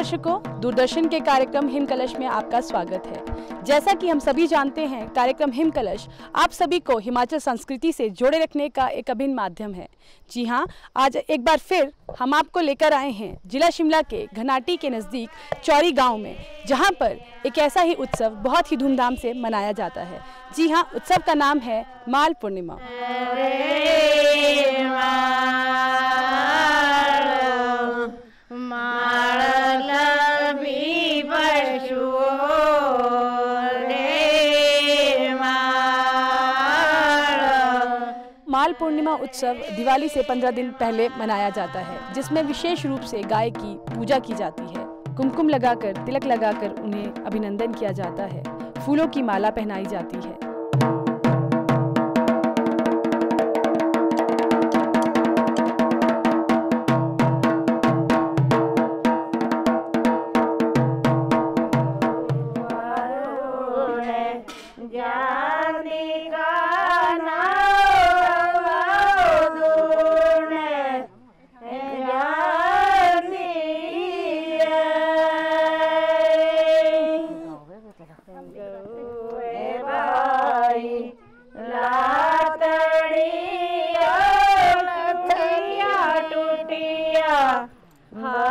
दर्शकों दूरदर्शन के कार्यक्रम हिम कलश में आपका स्वागत है जैसा कि हम सभी जानते हैं कार्यक्रम हिम कलश आप सभी को हिमाचल संस्कृति से जोड़े रखने का एक अभिन्न माध्यम है जी हाँ आज एक बार फिर हम आपको लेकर आए हैं जिला शिमला के घनाटी के नज़दीक चौरी गांव में जहां पर एक ऐसा ही उत्सव बहुत ही धूमधाम से मनाया जाता है जी हाँ उत्सव का नाम है माल पूर्णिमा पूर्णिमा उत्सव दिवाली से पंद्रह दिन पहले मनाया जाता है जिसमें विशेष रूप से गाय की पूजा की जाती है कुमकुम लगाकर तिलक लगाकर उन्हें अभिनंदन किया जाता है फूलों की माला पहनाई जाती है 好。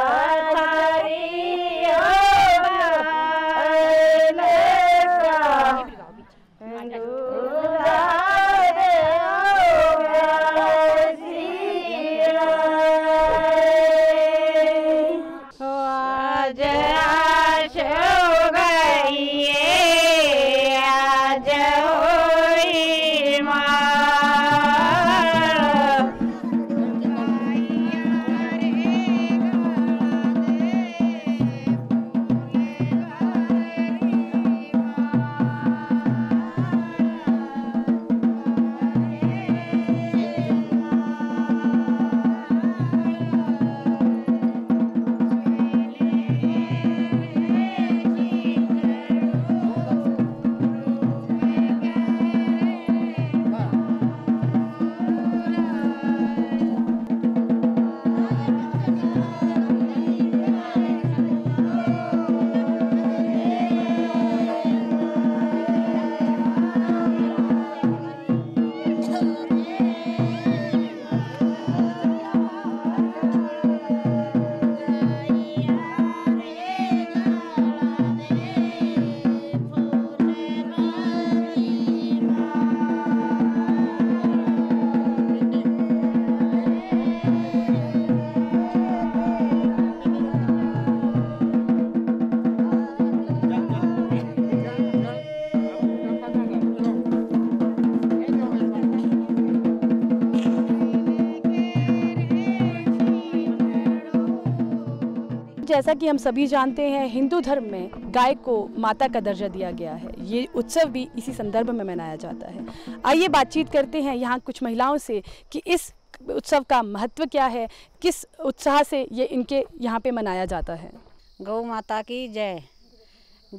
जैसा कि हम सभी जानते हैं हिंदू धर्म में गाय को माता का दर्जा दिया गया है ये उत्सव भी इसी संदर्भ में मनाया जाता है आइए बातचीत करते हैं यहाँ कुछ महिलाओं से कि इस उत्सव का महत्व क्या है किस उत्साह से ये इनके यहाँ पे मनाया जाता है गौ माता की जय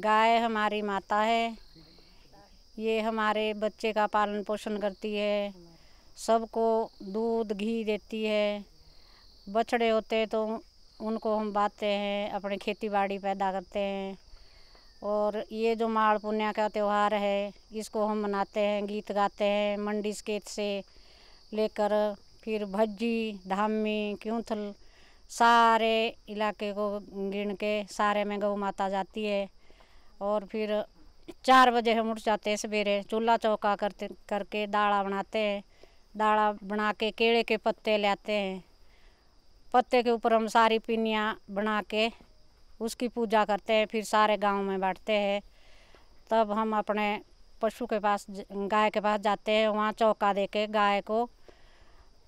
गाय हमारी माता है ये हमारे बच्चे का पालन पोषण करती है सबको दूध घी देती है बछड़े होते तो उनको हम बांटते हैं अपने खेती बाड़ी पैदा करते हैं और ये जो माड़ पुण्य का त्यौहार है इसको हम मनाते हैं गीत गाते हैं मंडी स्केत से लेकर फिर भज्जी धामी क्यूंथल सारे इलाके को गिन के सारे में गौ माता जाती है और फिर चार बजे हम उठ जाते हैं सवेरे चूल्हा चौका करते करके दाड़ा बनाते हैं दाड़ा बना के केड़े के पत्ते लेते हैं पत्ते के ऊपर हम सारी पिनिया बना के उसकी पूजा करते हैं फिर सारे गांव में बांटते हैं तब हम अपने पशु के पास गाय के पास जाते हैं वहाँ चौका दे के गाय को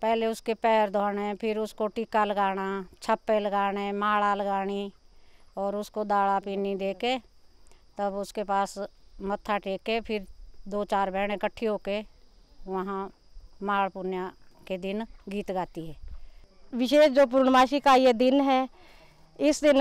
पहले उसके पैर धोने फिर उसको टीका लगाना छप्पे लगाने माड़ा लगानी और उसको दाड़ा पीनी दे के तब उसके पास मत्था टेक के फिर दो चार बहनें इकट्ठी होके वहाँ माड़ पुण्य के दिन गीत गाती है विशेष जो पूर्णमासी का ये दिन है इस दिन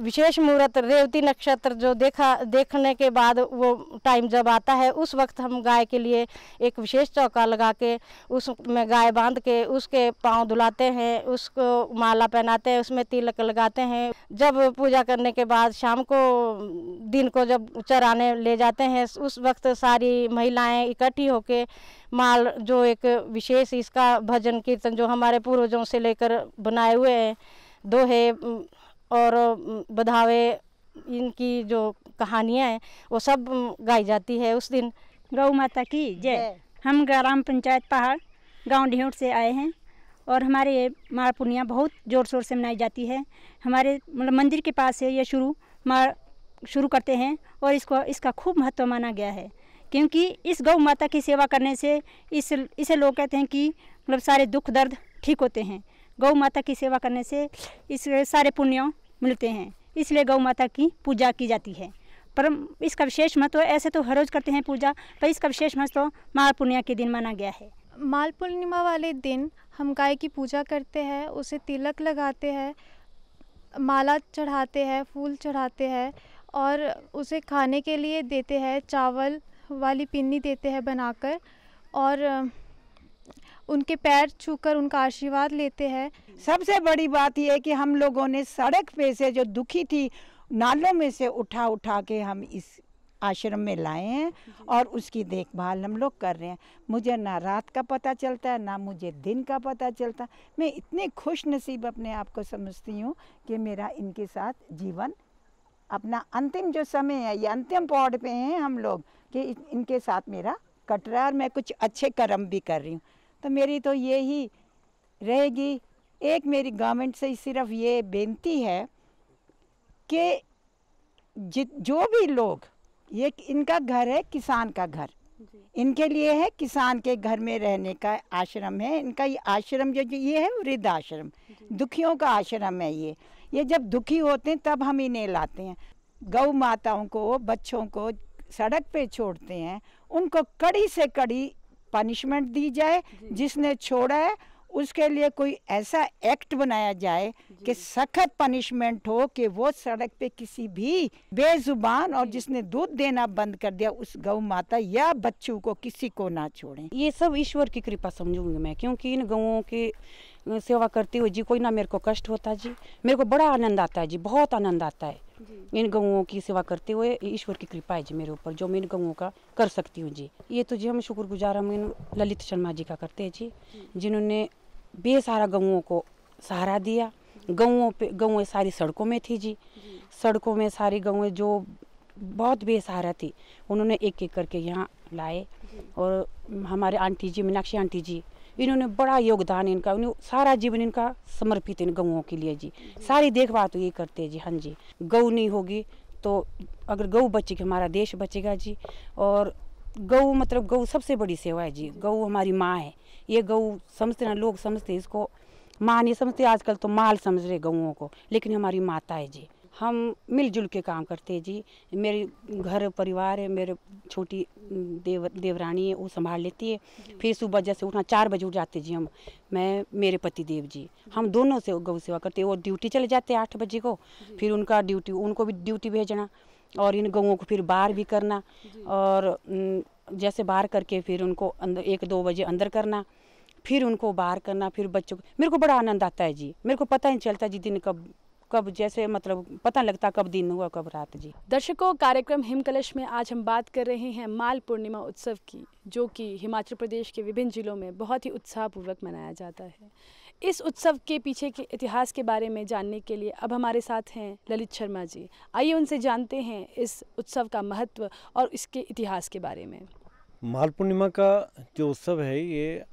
विशेष मुहूर्त रेवती नक्षत्र जो देखा देखने के बाद वो टाइम जब आता है उस वक्त हम गाय के लिए एक विशेष चौका लगा के उस में गाय बांध के उसके पाँव धुलाते हैं उसको माला पहनाते हैं उसमें तिलक लगाते हैं जब पूजा करने के बाद शाम को दिन को जब चराने ले जाते हैं उस वक्त सारी महिलाएं इकट्ठी होके माल जो एक विशेष इसका भजन कीर्तन जो हमारे पूर्वजों से लेकर बनाए हुए हैं दोहे और बधावे इनकी जो कहानियाँ हैं वो सब गाई जाती है उस दिन गौ माता की जय हम ग्राम पंचायत पहाड़ गांव ढेंट से आए हैं और हमारे माँ पुनिया बहुत ज़ोर शोर से मनाई जाती है हमारे मतलब मंदिर के पास से ये शुरू माँ शुरू करते हैं और इसको इसका खूब महत्व माना गया है क्योंकि इस गौ माता की सेवा करने से इस इसे लोग कहते हैं कि मतलब सारे दुख दर्द ठीक होते हैं गौ माता की सेवा करने से इस सारे पुण्यों मिलते हैं इसलिए गौ माता की पूजा की जाती है पर इसका विशेष महत्व ऐसे तो हर रोज़ करते हैं पूजा पर इसका विशेष महत्व माल पुण्य के दिन माना गया है माल पूर्णिमा वाले दिन हम गाय की पूजा करते हैं उसे तिलक लगाते हैं माला चढ़ाते हैं फूल चढ़ाते हैं और उसे खाने के लिए देते हैं चावल वाली पिन्नी देते हैं बनाकर और उनके पैर छूकर उनका आशीर्वाद लेते हैं सबसे बड़ी बात यह कि हम लोगों ने सड़क पे से जो दुखी थी नालों में से उठा उठा के हम इस आश्रम में लाए हैं और उसकी देखभाल हम लोग कर रहे हैं मुझे ना रात का पता चलता है ना मुझे दिन का पता चलता मैं इतने खुश नसीब अपने आप को समझती हूँ कि मेरा इनके साथ जीवन अपना अंतिम जो समय है ये अंतिम पौड पे हैं हम लोग कि इनके साथ मेरा कट रहा है और मैं कुछ अच्छे कर्म भी कर रही हूँ तो मेरी तो ये ही रहेगी एक मेरी गवर्नमेंट से सिर्फ ये बेनती है कि जित जो भी लोग ये इनका घर है किसान का घर इनके लिए है किसान के घर में रहने का आश्रम है इनका ये आश्रम जो ये है वृद्ध आश्रम दुखियों का आश्रम है ये ये जब दुखी होते हैं तब हम इन्हें लाते हैं गौ माताओं को बच्चों को सड़क पे छोड़ते हैं उनको कड़ी से कड़ी पनिशमेंट दी जाए जिसने छोड़ा है उसके लिए कोई ऐसा एक्ट बनाया जाए कि सख्त पनिशमेंट हो कि वो सड़क पे किसी भी बेजुबान और जिसने दूध देना बंद कर दिया उस गौ माता या बच्चों को किसी को ना छोड़े ये सब ईश्वर की कृपा समझूंगी मैं क्योंकि इन गौओं की सेवा करती हुई जी कोई ना मेरे को कष्ट होता जी मेरे को बड़ा आनंद आता है जी बहुत आनंद आता है इन गऊ की सेवा करते हुए ईश्वर की कृपा है जी मेरे ऊपर जो मैं इन गऊँ का कर सकती हूँ जी ये तो जी हम शुक्र गुजार हम इन ललित शर्मा जी का करते हैं जी जिन्होंने बेसहारा गऊँ को सहारा दिया गऊँ पे गऊँ सारी सड़कों में थी जी सड़कों में सारी गऊँ जो बहुत बेसहारा थी उन्होंने एक एक करके यहाँ लाए और हमारे आंटी जी मीनाक्षी आंटी जी इन्होंने बड़ा योगदान इनका उन्हें सारा जीवन इनका समर्पित इन गऊ के लिए जी सारी देखभाल तो ये करते हैं जी हाँ जी गऊ नहीं होगी तो अगर गऊ बचेगी हमारा देश बचेगा जी और गऊ मतलब गऊ सबसे बड़ी सेवा है जी गऊ हमारी माँ है ये गऊ समझते ना लोग समझते इसको माँ नहीं समझते आजकल तो माल समझ रहे गऊ को लेकिन हमारी माता है जी हम मिलजुल के काम करते हैं जी मेरे घर परिवार है मेरे छोटी देव देवरानी है वो संभाल लेती है फिर सुबह जैसे उठना चार बजे उठ जाते जी हम मैं मेरे पति देव जी हम दोनों से गौ सेवा करते हैं वो ड्यूटी चले जाते हैं आठ बजे को फिर उनका ड्यूटी उनको भी ड्यूटी भेजना और इन गौों को फिर बाहर भी करना और जैसे बाहर करके फिर उनको अंदर एक दो बजे अंदर करना फिर उनको बाहर करना फिर बच्चों को मेरे को बड़ा आनंद आता है जी मेरे को पता ही नहीं चलता जी दिन कब कब जैसे मतलब पता लगता कब दिन हुआ कब रात जी दर्शकों कार्यक्रम हिमकलश में आज हम बात कर रहे हैं माल पूर्णिमा उत्सव की जो कि हिमाचल प्रदेश के विभिन्न जिलों में बहुत ही उत्साहपूर्वक मनाया जाता है इस उत्सव के पीछे के इतिहास के बारे में जानने के लिए अब हमारे साथ हैं ललित शर्मा जी आइए उनसे जानते हैं इस उत्सव का महत्व और इसके इतिहास के बारे में माल पूर्णिमा का जो उत्सव है ये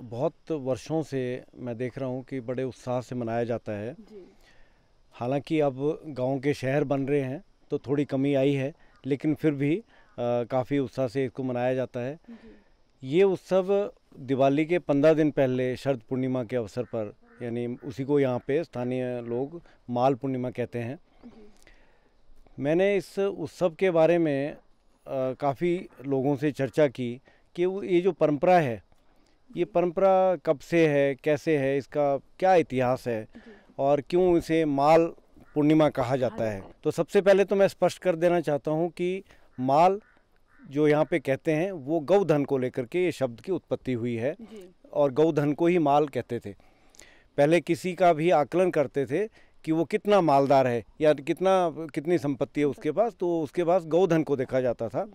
बहुत वर्षों से मैं देख रहा हूँ कि बड़े उत्साह से मनाया जाता है हालांकि अब गांव के शहर बन रहे हैं तो थोड़ी कमी आई है लेकिन फिर भी काफ़ी उत्साह से इसको मनाया जाता है ये उत्सव दिवाली के पंद्रह दिन पहले शरद पूर्णिमा के अवसर पर यानी उसी को यहाँ पे स्थानीय लोग माल पूर्णिमा कहते हैं मैंने इस उत्सव के बारे में काफ़ी लोगों से चर्चा की कि वो ये जो परंपरा है ये परंपरा कब से है कैसे है इसका क्या इतिहास है और क्यों इसे माल पूर्णिमा कहा जाता है तो सबसे पहले तो मैं स्पष्ट कर देना चाहता हूँ कि माल जो यहाँ पे कहते हैं वो गौधन को लेकर के ये शब्द की उत्पत्ति हुई है और गौधन को ही माल कहते थे पहले किसी का भी आकलन करते थे कि वो कितना मालदार है या कितना कितनी संपत्ति है उसके पास तो उसके पास गौधन को देखा जाता था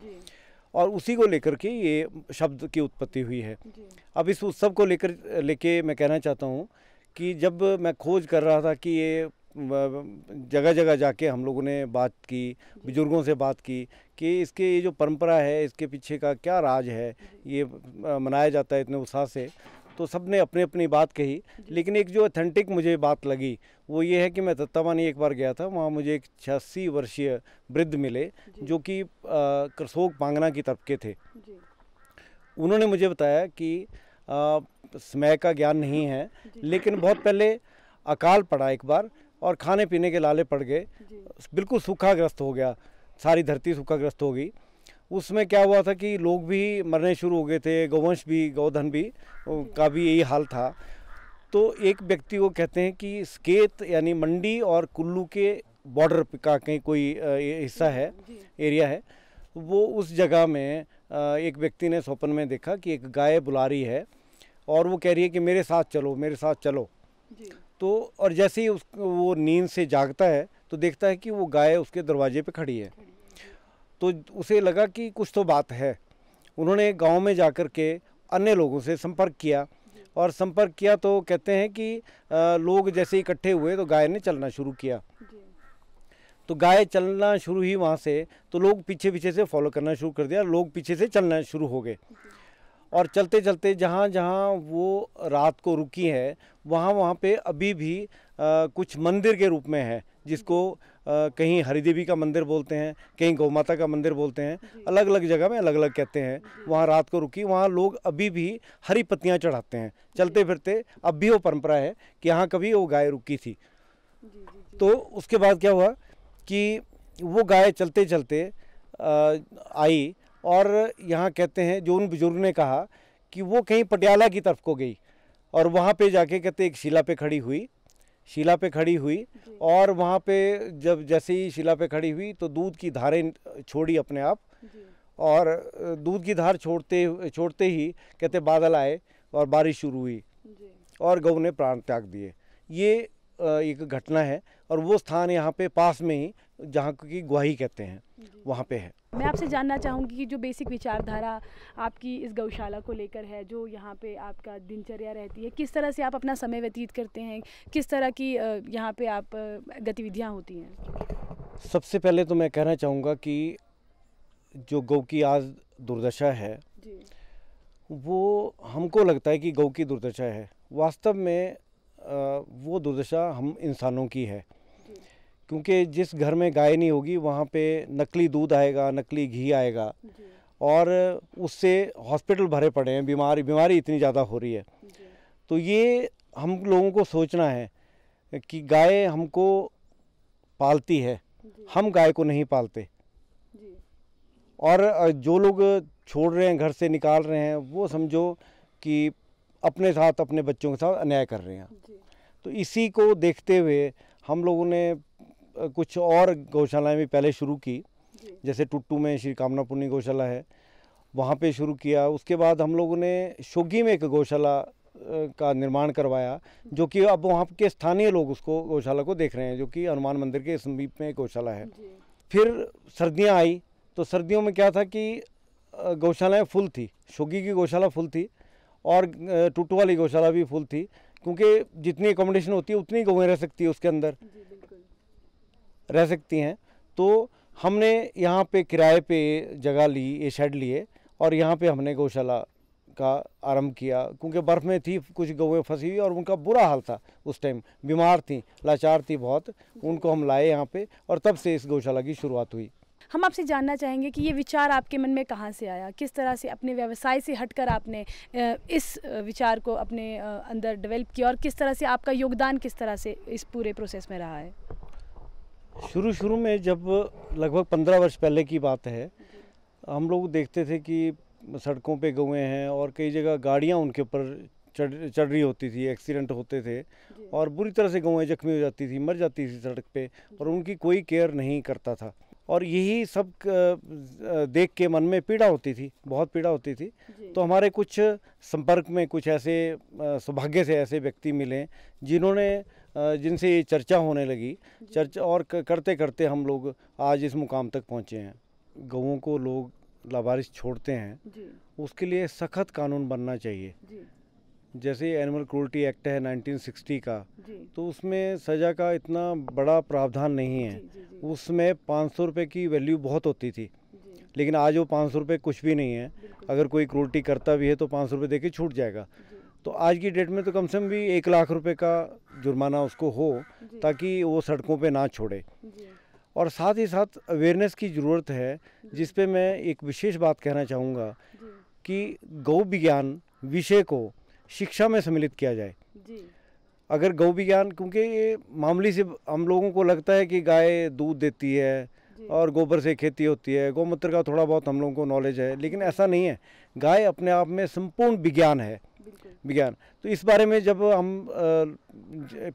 और उसी को लेकर के ये शब्द की उत्पत्ति हुई है अब इस उत्सव को लेकर लेके मैं कहना चाहता हूँ कि जब मैं खोज कर रहा था कि ये जगह जगह जाके हम लोगों ने बात की बुज़ुर्गों से बात की कि इसके ये जो परंपरा है इसके पीछे का क्या राज है ये मनाया जाता है इतने उत्साह से तो सब ने अपनी अपनी बात कही लेकिन एक जो ऑथेंटिक मुझे बात लगी वो ये है कि मैं तत्तावानी एक बार गया था वहाँ मुझे एक छियासी वर्षीय वृद्ध मिले जो कि करसोग पांगना की तरफ के थे उन्होंने मुझे बताया कि समय का ज्ञान नहीं है लेकिन बहुत पहले अकाल पड़ा एक बार और खाने पीने के लाले पड़ गए बिल्कुल सूखाग्रस्त हो गया सारी धरती सूखाग्रस्त हो गई उसमें क्या हुआ था कि लोग भी मरने शुरू हो गए थे गौवंश भी गौधन भी का भी यही हाल था तो एक व्यक्ति को कहते हैं कि स्केत यानी मंडी और कुल्लू के बॉर्डर का कहीं कोई हिस्सा है एरिया है वो उस जगह में एक व्यक्ति ने स्वप्न में देखा कि एक गाय बुला रही है और वो कह रही है कि मेरे साथ चलो मेरे साथ चलो तो और जैसे ही उस वो नींद से जागता है तो देखता है कि वो गाय उसके दरवाजे पे खड़ी है तो उसे लगा कि कुछ तो बात है उन्होंने गांव में जाकर के अन्य लोगों से संपर्क किया और संपर्क किया तो कहते हैं कि लोग जैसे इकट्ठे हुए तो गाय ने चलना शुरू किया तो गाय चलना शुरू ही वहाँ से तो लोग पीछे पीछे से फॉलो करना शुरू कर दिया लोग पीछे से चलना शुरू हो गए और चलते चलते जहाँ जहाँ वो रात को रुकी है वहाँ वहाँ पे अभी भी आ, कुछ मंदिर के रूप में है जिसको आ, कहीं हरिदेवी का मंदिर बोलते हैं कहीं गौ माता का मंदिर बोलते हैं अलग अलग जगह में अलग अलग कहते हैं वहाँ रात को रुकी वहाँ लोग अभी भी हरी पत्तियाँ चढ़ाते हैं चलते फिरते अब भी वो परंपरा है कि यहाँ कभी वो गाय रुकी थी तो उसके बाद क्या हुआ कि वो गाय चलते चलते आई और यहाँ कहते हैं जो उन बुज़ुर्ग ने कहा कि वो कहीं पटियाला की तरफ को गई और वहाँ पे जाके कहते एक शिला पे खड़ी हुई शिला पे खड़ी हुई और वहाँ पे जब जैसे ही शिला पे खड़ी हुई तो दूध की धारें छोड़ी अपने आप और दूध की धार छोड़ते छोड़ते ही कहते बादल आए और बारिश शुरू हुई और गऊ ने प्राण त्याग दिए ये एक घटना है और वो स्थान यहाँ पे पास में ही जहाँ की गुवाही कहते हैं वहाँ पे है मैं आपसे जानना चाहूँगी कि जो बेसिक विचारधारा आपकी इस गौशाला को लेकर है जो यहाँ पे आपका दिनचर्या रहती है किस तरह से आप अपना समय व्यतीत करते हैं किस तरह की यहाँ पे आप गतिविधियाँ होती हैं सबसे पहले तो मैं कहना चाहूँगा कि जो गौ की आज दुर्दशा है वो हमको लगता है कि गौ की दुर्दशा है वास्तव में वो दुर्दशा हम इंसानों की है क्योंकि जिस घर में गाय नहीं होगी वहाँ पे नकली दूध आएगा नकली घी आएगा और उससे हॉस्पिटल भरे पड़े हैं बीमारी बीमारी इतनी ज़्यादा हो रही है तो ये हम लोगों को सोचना है कि गाय हमको पालती है हम गाय को नहीं पालते और जो लोग छोड़ रहे हैं घर से निकाल रहे हैं वो समझो कि अपने साथ अपने बच्चों के साथ अन्याय कर रहे हैं तो इसी को देखते हुए हम लोगों ने कुछ और गौशालाएँ भी पहले शुरू की जैसे टुट्टू में श्री कामना पुण्य गौशाला है वहाँ पे शुरू किया उसके बाद हम लोगों ने शोगी में एक गौशाला का निर्माण करवाया जो कि अब वहाँ के स्थानीय लोग उसको गौशाला को देख रहे हैं जो कि हनुमान मंदिर के समीप में गौशाला है फिर सर्दियाँ आई तो सर्दियों में क्या था कि गौशालाएँ फुल थी शोगी की गौशाला फुल थी और टूटू वाली गौशाला भी फुल थी क्योंकि जितनी एकोमोडेशन होती है उतनी गौएँ रह सकती है उसके अंदर रह सकती हैं तो हमने यहाँ पे किराए पे जगह ली ये शेड लिए और यहाँ पे हमने गौशाला का आरंभ किया क्योंकि बर्फ़ में थी कुछ गौएँ फंसी हुई और उनका बुरा हाल था उस टाइम बीमार थी लाचार थी बहुत उनको हम लाए यहाँ पे और तब से इस गौशाला की शुरुआत हुई हम आपसे जानना चाहेंगे कि ये विचार आपके मन में कहाँ से आया किस तरह से अपने व्यवसाय से हटकर आपने इस विचार को अपने अंदर डेवलप किया और किस तरह से आपका योगदान किस तरह से इस पूरे प्रोसेस में रहा है शुरू शुरू में जब लगभग पंद्रह वर्ष पहले की बात है हम लोग देखते थे कि सड़कों पे गए हैं और कई जगह गाड़ियाँ उनके ऊपर चढ़ चढ़ रही होती थी एक्सीडेंट होते थे और बुरी तरह से गवें जख्मी हो जाती थी मर जाती थी सड़क पे और उनकी कोई केयर नहीं करता था और यही सब देख के मन में पीड़ा होती थी बहुत पीड़ा होती थी तो हमारे कुछ संपर्क में कुछ ऐसे सौभाग्य से ऐसे व्यक्ति मिले जिन्होंने जिनसे ये चर्चा होने लगी चर्चा और करते करते हम लोग आज इस मुकाम तक पहुँचे हैं गवों को लोग लावारिस छोड़ते हैं उसके लिए सख्त कानून बनना चाहिए जैसे एनिमल क्रूरटी एक्ट है 1960 का तो उसमें सज़ा का इतना बड़ा प्रावधान नहीं है उसमें पाँच सौ रुपये की वैल्यू बहुत होती थी लेकिन आज वो पाँच सौ रुपये कुछ भी नहीं है अगर कोई क्रूरटी करता भी है तो पाँच सौ रुपये दे के छूट जाएगा तो आज की डेट में तो कम से कम भी एक लाख रुपए का जुर्माना उसको हो ताकि वो सड़कों पे ना छोड़े और साथ ही साथ अवेयरनेस की ज़रूरत है जिस पे मैं एक विशेष बात कहना चाहूँगा कि गौ विज्ञान विषय को शिक्षा में सम्मिलित किया जाए जी अगर गौ विज्ञान क्योंकि ये मामूली से हम लोगों को लगता है कि गाय दूध देती है और गोबर से खेती होती है गौमूत्र का थोड़ा बहुत हम लोगों को नॉलेज है लेकिन ऐसा नहीं है गाय अपने आप में संपूर्ण विज्ञान है विज्ञान तो इस बारे में जब हम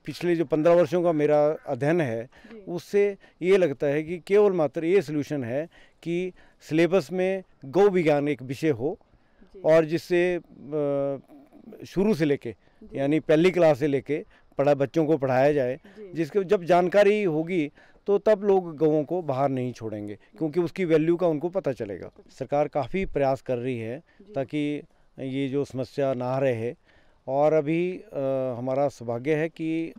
पिछले जो पंद्रह वर्षों का मेरा अध्ययन है उससे ये लगता है कि केवल मात्र ये सोल्यूशन है कि सिलेबस में गौ विज्ञान एक विषय हो और जिससे शुरू से लेके यानी पहली क्लास से लेके पढ़ा बच्चों को पढ़ाया जाए जिसके जब जानकारी होगी तो तब लोग गवों को बाहर नहीं छोड़ेंगे क्योंकि उसकी वैल्यू का उनको पता चलेगा सरकार काफ़ी प्रयास कर रही है ताकि ये जो समस्या ना रहे और अभी आ, हमारा सौभाग्य है कि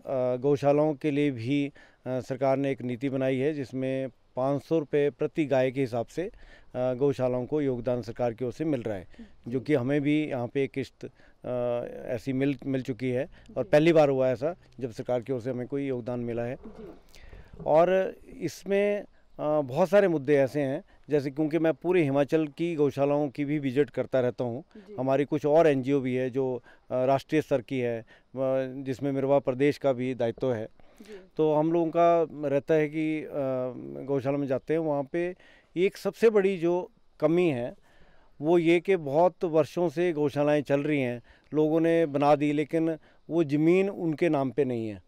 गौशालाओं के लिए भी आ, सरकार ने एक नीति बनाई है जिसमें पाँच सौ रुपये प्रति गाय के हिसाब से गौशालाओं को योगदान सरकार की ओर से मिल रहा है जो कि हमें भी यहाँ पे किस्त ऐसी मिल मिल चुकी है और पहली बार हुआ ऐसा जब सरकार की ओर से हमें कोई योगदान मिला है और इसमें बहुत सारे मुद्दे ऐसे हैं जैसे क्योंकि मैं पूरे हिमाचल की गौशालाओं की भी विजिट करता रहता हूँ हमारी कुछ और एनजीओ भी है जो राष्ट्रीय स्तर की है जिसमें मेरवा प्रदेश का भी दायित्व है तो हम लोगों का रहता है कि गौशाला में जाते हैं वहाँ पे एक सबसे बड़ी जो कमी है वो ये कि बहुत वर्षों से गौशालाएँ चल रही हैं लोगों ने बना दी लेकिन वो ज़मीन उनके नाम पे नहीं है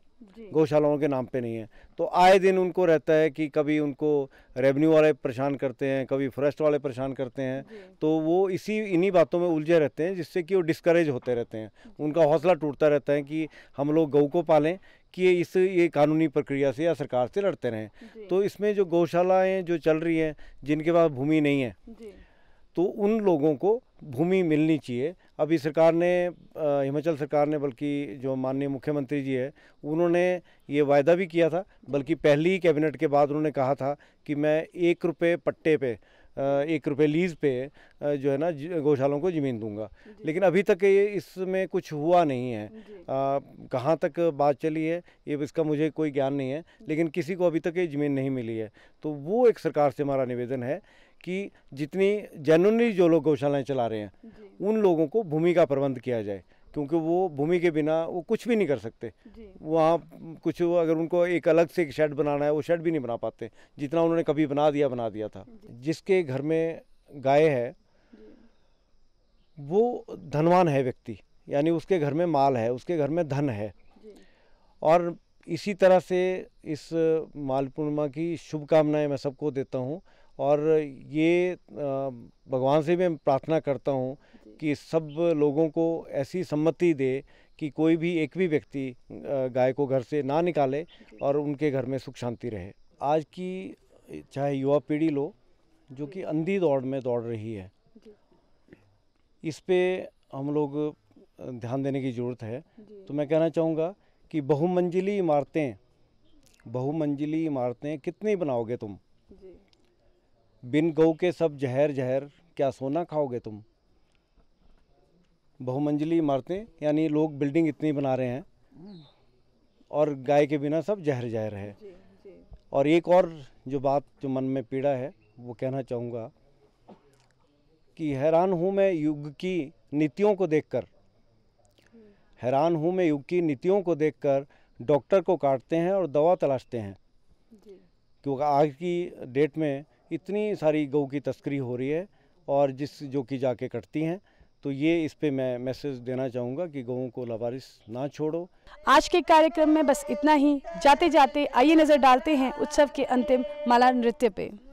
गौशालाओं के नाम पे नहीं है तो आए दिन उनको रहता है कि कभी उनको रेवेन्यू वाले परेशान करते हैं कभी फॉरेस्ट वाले परेशान करते हैं तो वो इसी इन्हीं बातों में उलझे रहते हैं जिससे कि वो डिस्करेज होते रहते हैं उनका हौसला टूटता रहता है कि हम लोग गऊ को पालें कि इस ये कानूनी प्रक्रिया से या सरकार से लड़ते रहें तो इसमें जो गौशालाएँ जो चल रही हैं जिनके पास भूमि नहीं है तो उन लोगों को भूमि मिलनी चाहिए अभी सरकार ने हिमाचल सरकार ने बल्कि जो माननीय मुख्यमंत्री जी है उन्होंने ये वायदा भी किया था बल्कि पहली कैबिनेट के बाद उन्होंने कहा था कि मैं एक रुपये पट्टे पे एक रुपये लीज़ पे जो है ना गौशालों को ज़मीन दूंगा लेकिन अभी तक ये इसमें कुछ हुआ नहीं है कहाँ तक बात चली है ये इसका मुझे कोई ज्ञान नहीं है लेकिन किसी को अभी तक ये ज़मीन नहीं मिली है तो वो एक सरकार से हमारा निवेदन है कि जितनी जेनुनली जो लोग गौशालाएँ चला रहे हैं उन लोगों को भूमि का प्रबंध किया जाए क्योंकि वो भूमि के बिना वो कुछ भी नहीं कर सकते वहाँ कुछ अगर उनको एक अलग से एक शेड बनाना है वो शेड भी नहीं बना पाते जितना उन्होंने कभी बना दिया बना दिया था जिसके घर में गाय है वो धनवान है व्यक्ति यानी उसके घर में माल है उसके घर में धन है और इसी तरह से इस माल पूर्णिमा की शुभकामनाएं मैं सबको देता हूँ और ये भगवान से भी मैं प्रार्थना करता हूँ कि सब लोगों को ऐसी सम्मति दे कि कोई भी एक भी व्यक्ति गाय को घर से ना निकाले और उनके घर में सुख शांति रहे आज की चाहे युवा पीढ़ी लो जो कि अंधी दौड़ में दौड़ रही है इस पर हम लोग ध्यान देने की ज़रूरत है तो मैं कहना चाहूँगा कि बहुमंजिली इमारतें बहुमंजिली इमारतें कितनी बनाओगे तुम बिन गऊ के सब जहर जहर क्या सोना खाओगे तुम बहुमंजिली इमारतें यानी लोग बिल्डिंग इतनी बना रहे हैं और गाय के बिना सब जहर जहर है जी, जी। और एक और जो बात जो मन में पीड़ा है वो कहना चाहूँगा कि हैरान हूँ मैं युग की नीतियों को देखकर हैरान हूँ मैं युग की नीतियों को देखकर डॉक्टर को काटते हैं और दवा तलाशते हैं क्योंकि आज की डेट में इतनी सारी गऊ की तस्करी हो रही है और जिस जो कि जाके कटती हैं तो ये इस पे मैं मैसेज देना चाहूँगा कि गऊ को लावारिस ना छोड़ो आज के कार्यक्रम में बस इतना ही जाते जाते आइए नज़र डालते हैं उत्सव के अंतिम माला नृत्य पे